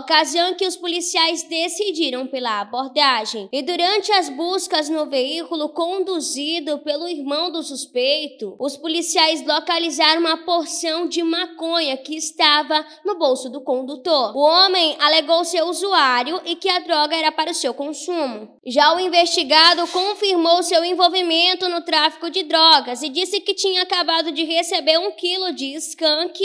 ocasião que os policiais decidiram pela abordagem. E durante as buscas no veículo conduzido pelo irmão do suspeito, os policiais localizaram uma porção de maconha que estava no bolso do condutor. O homem alegou ser usuário e que a droga era para o seu consumo. Já o investigado confirmou seu envolvimento no tráfico de drogas e disse que tinha acabado de receber um quilo de skunk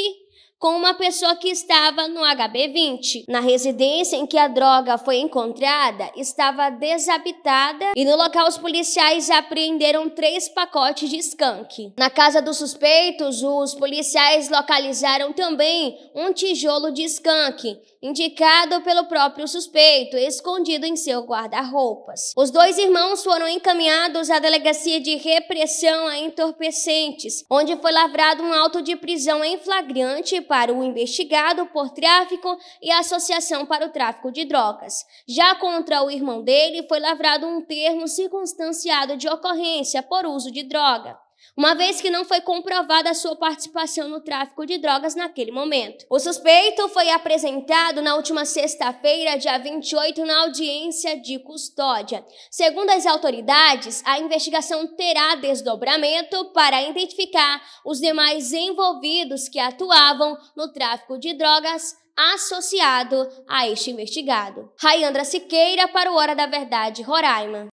com uma pessoa que estava no HB20. Na residência em que a droga foi encontrada, estava desabitada e no local os policiais apreenderam três pacotes de skunk. Na casa dos suspeitos, os policiais localizaram também um tijolo de skunk, indicado pelo próprio suspeito, escondido em seu guarda-roupas. Os dois irmãos foram encaminhados à delegacia de repressão a entorpecentes, onde foi lavrado um auto de prisão em flagrante para o investigado por tráfico e associação para o tráfico de drogas. Já contra o irmão dele, foi lavrado um termo circunstanciado de ocorrência por uso de droga uma vez que não foi comprovada a sua participação no tráfico de drogas naquele momento. O suspeito foi apresentado na última sexta-feira, dia 28, na audiência de custódia. Segundo as autoridades, a investigação terá desdobramento para identificar os demais envolvidos que atuavam no tráfico de drogas associado a este investigado. Raiandra Siqueira para o Hora da Verdade, Roraima.